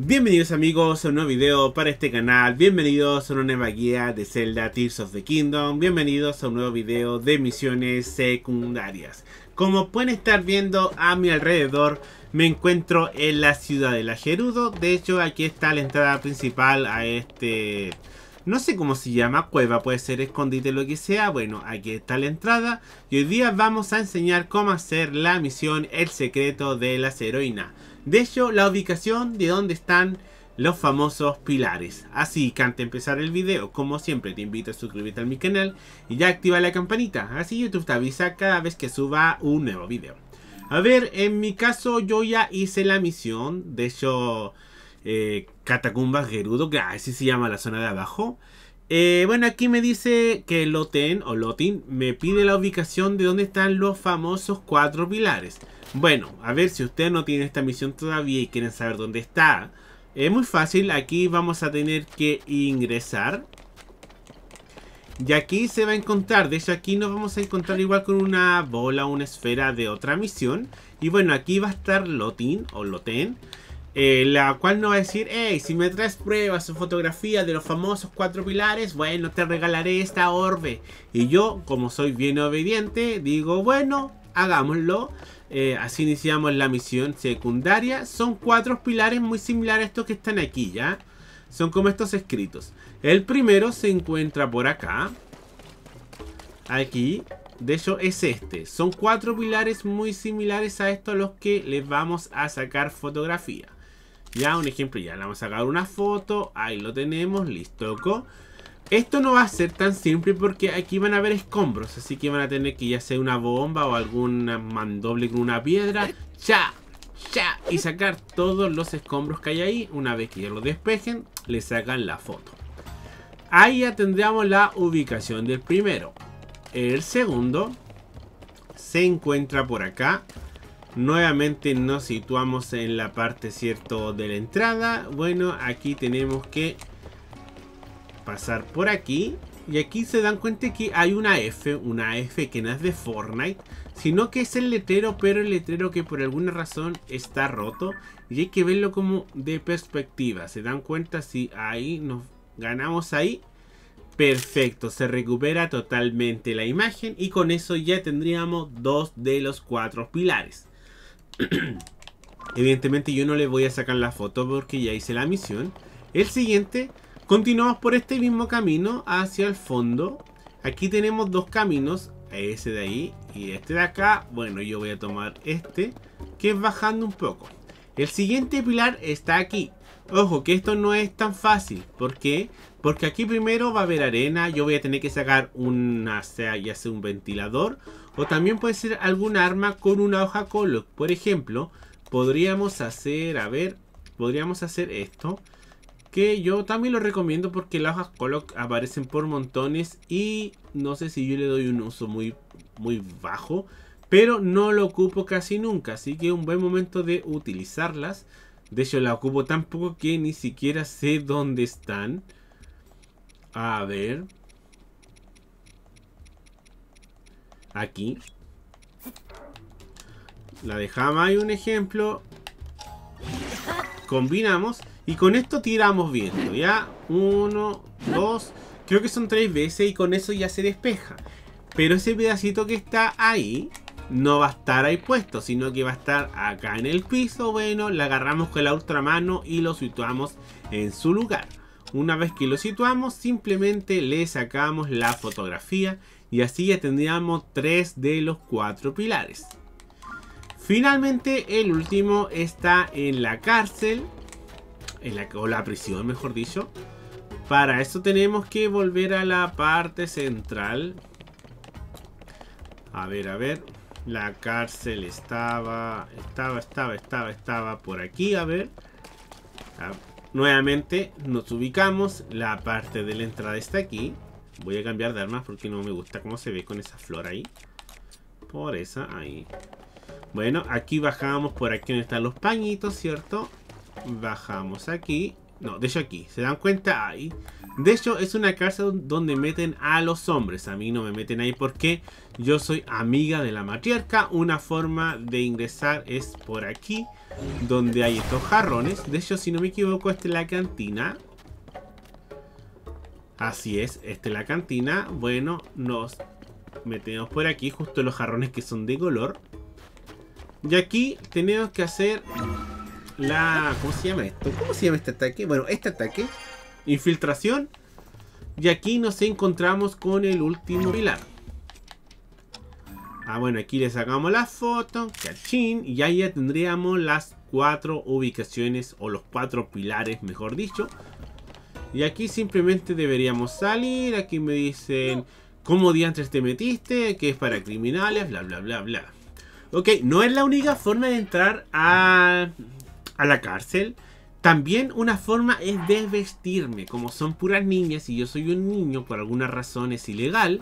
Bienvenidos amigos a un nuevo video para este canal, bienvenidos a una nueva guía de Zelda Tears of the Kingdom, bienvenidos a un nuevo video de misiones secundarias. Como pueden estar viendo a mi alrededor, me encuentro en la ciudad de la Gerudo, de hecho aquí está la entrada principal a este... No sé cómo se llama, cueva, puede ser escondite, lo que sea. Bueno, aquí está la entrada. Y hoy día vamos a enseñar cómo hacer la misión El secreto de las heroínas. De hecho, la ubicación de donde están los famosos pilares. Así que antes de empezar el video, como siempre, te invito a suscribirte a mi canal y ya activa la campanita. Así YouTube te avisa cada vez que suba un nuevo video. A ver, en mi caso yo ya hice la misión. De hecho, eh, Catacumbas Gerudo, que así ah, se llama la zona de abajo. Eh, bueno, aquí me dice que Loten o Lotin me pide la ubicación de dónde están los famosos cuatro pilares. Bueno, a ver si usted no tiene esta misión todavía y quieren saber dónde está. Es muy fácil, aquí vamos a tener que ingresar. Y aquí se va a encontrar, de hecho aquí nos vamos a encontrar igual con una bola, o una esfera de otra misión. Y bueno, aquí va a estar Lotin o Loten. Eh, la cual nos va a decir, hey, si me traes pruebas o fotografías de los famosos cuatro pilares, bueno, te regalaré esta orbe. Y yo, como soy bien obediente, digo, bueno, hagámoslo. Eh, así iniciamos la misión secundaria. Son cuatro pilares muy similares a estos que están aquí, ¿ya? Son como estos escritos. El primero se encuentra por acá. Aquí. De hecho, es este. Son cuatro pilares muy similares a estos a los que les vamos a sacar fotografía. Ya, un ejemplo, ya le vamos a sacar una foto. Ahí lo tenemos, listo. Esto no va a ser tan simple porque aquí van a haber escombros. Así que van a tener que ya sea una bomba o algún mandoble con una piedra. ya ya Y sacar todos los escombros que hay ahí. Una vez que ya lo despejen, le sacan la foto. Ahí ya tendríamos la ubicación del primero. El segundo se encuentra por acá. Nuevamente nos situamos en la parte, ¿cierto?, de la entrada. Bueno, aquí tenemos que pasar por aquí. Y aquí se dan cuenta que hay una F, una F que no es de Fortnite, sino que es el letrero, pero el letrero que por alguna razón está roto. Y hay que verlo como de perspectiva. ¿Se dan cuenta si ahí nos ganamos ahí? Perfecto, se recupera totalmente la imagen y con eso ya tendríamos dos de los cuatro pilares. Evidentemente yo no le voy a sacar la foto porque ya hice la misión. El siguiente, continuamos por este mismo camino hacia el fondo. Aquí tenemos dos caminos, ese de ahí y este de acá. Bueno, yo voy a tomar este, que es bajando un poco. El siguiente pilar está aquí. Ojo, que esto no es tan fácil, porque porque aquí primero va a haber arena, yo voy a tener que sacar una, ya sea un ventilador, o también puede ser algún arma con una hoja color. Por ejemplo, podríamos hacer, a ver, podríamos hacer esto. Que yo también lo recomiendo porque las hojas Coloc aparecen por montones y no sé si yo le doy un uso muy, muy bajo. Pero no lo ocupo casi nunca, así que un buen momento de utilizarlas. De hecho la ocupo tan poco que ni siquiera sé dónde están. A ver. Aquí. La dejamos hay un ejemplo. Combinamos. Y con esto tiramos viento. Ya. Uno, dos. Creo que son tres veces y con eso ya se despeja. Pero ese pedacito que está ahí no va a estar ahí puesto, sino que va a estar acá en el piso. Bueno, la agarramos con la mano y lo situamos en su lugar. Una vez que lo situamos, simplemente le sacamos la fotografía y así ya tendríamos tres de los cuatro pilares. Finalmente, el último está en la cárcel, en la, o la prisión mejor dicho. Para eso tenemos que volver a la parte central. A ver, a ver. La cárcel estaba, estaba, estaba, estaba, estaba por aquí, a ver. Ah, Nuevamente nos ubicamos, la parte de la entrada está aquí. Voy a cambiar de arma porque no me gusta cómo se ve con esa flor ahí. Por esa, ahí. Bueno, aquí bajamos por aquí donde están los pañitos, ¿cierto? Bajamos aquí. No, de hecho aquí. ¿Se dan cuenta? Ahí. De hecho, es una casa donde meten a los hombres. A mí no me meten ahí porque yo soy amiga de la matriarca. Una forma de ingresar es por aquí, donde hay estos jarrones. De hecho, si no me equivoco, esta es la cantina. Así es, esta es la cantina. Bueno, nos metemos por aquí, justo los jarrones que son de color. Y aquí tenemos que hacer la... ¿Cómo se llama esto? ¿Cómo se llama este ataque? Bueno, este ataque. Infiltración. Y aquí nos encontramos con el último pilar. Ah, bueno, aquí le sacamos la foto. Cachín. Y ahí ya tendríamos las cuatro ubicaciones o los cuatro pilares, mejor dicho. Y aquí simplemente deberíamos salir. Aquí me dicen cómo diantres te metiste, que es para criminales, bla, bla, bla, bla. Ok, no es la única forma de entrar a a la cárcel. También una forma es desvestirme. Como son puras niñas y yo soy un niño, por alguna razón es ilegal,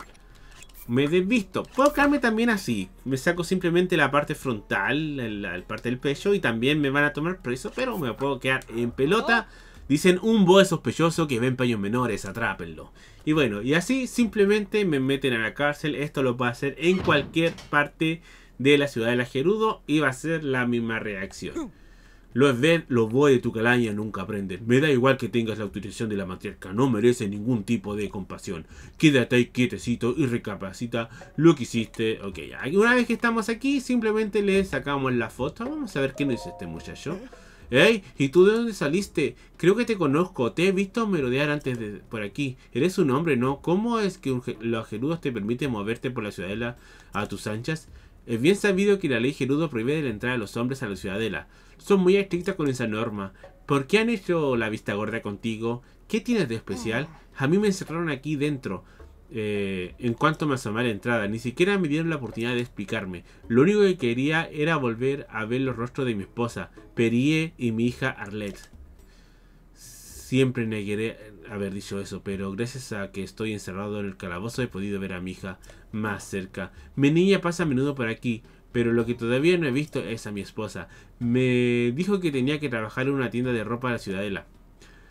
me desvisto. Puedo quedarme también así. Me saco simplemente la parte frontal, la, parte del pecho, y también me van a tomar preso, pero me puedo quedar en pelota. Dicen un boe sospechoso que ven paños menores, atrápenlo. Y bueno, y así simplemente me meten a la cárcel. Esto lo puedo hacer en cualquier parte de la ciudad de la Gerudo y va a ser la misma reacción. Lo es ver, lo voy de tu calaña nunca aprendes. Me da igual que tengas la autorización de la matriarca, no merece ningún tipo de compasión. Quédate ahí quietecito y recapacita lo que hiciste. Ok, una vez que estamos aquí, simplemente le sacamos la foto. Vamos a ver qué nos dice este muchacho. ¡Ey! ¿Y tú de dónde saliste? Creo que te conozco, te he visto merodear antes de por aquí. Eres un hombre, ¿no? ¿Cómo es que los geludos te permiten moverte por la ciudadela a tus anchas? Es bien sabido que la ley Gerudo prohíbe la entrada de los hombres a la ciudadela. Son muy estrictos con esa norma. ¿Por qué han hecho la vista gorda contigo? ¿Qué tienes de especial? A mí me encerraron aquí dentro. Eh, en cuanto me asomé a la entrada, ni siquiera me dieron la oportunidad de explicarme. Lo único que quería era volver a ver los rostros de mi esposa, Perie y mi hija Arlette. Siempre negaré eh, haber dicho eso, pero gracias a que estoy encerrado en el calabozo he podido ver a mi hija más cerca. Mi niña pasa a menudo por aquí, pero lo que todavía no he visto es a mi esposa. Me dijo que tenía que trabajar en una tienda de ropa de la ciudadela.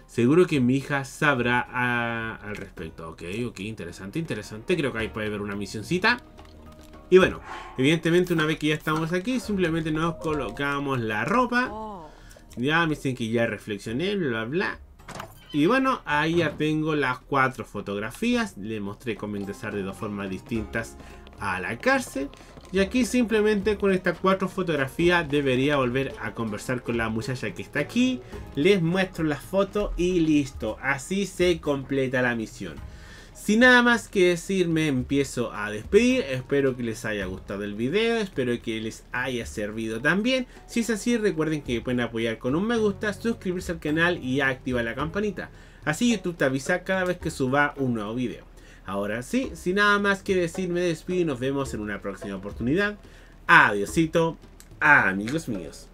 Seguro que mi hija sabrá ah, al respecto. Ok, ok, interesante, interesante. Creo que ahí puede haber una misioncita. Y bueno, evidentemente una vez que ya estamos aquí, simplemente nos colocamos la ropa. Oh. Ya me dicen que ya reflexioné, bla, bla. Y bueno, ahí ya tengo las cuatro fotografías. Le mostré cómo ingresar de dos formas distintas a la cárcel. Y aquí simplemente con estas cuatro fotografías debería volver a conversar con la muchacha que está aquí. Les muestro las fotos y listo. Así se completa la misión. Sin nada más que decir me empiezo a despedir, espero que les haya gustado el video, espero que les haya servido también. Si es así recuerden que pueden apoyar con un me gusta, suscribirse al canal y activar la campanita. Así YouTube te avisa cada vez que suba un nuevo video. Ahora sí, sin nada más que decir me despido y nos vemos en una próxima oportunidad. Adiósito, amigos míos.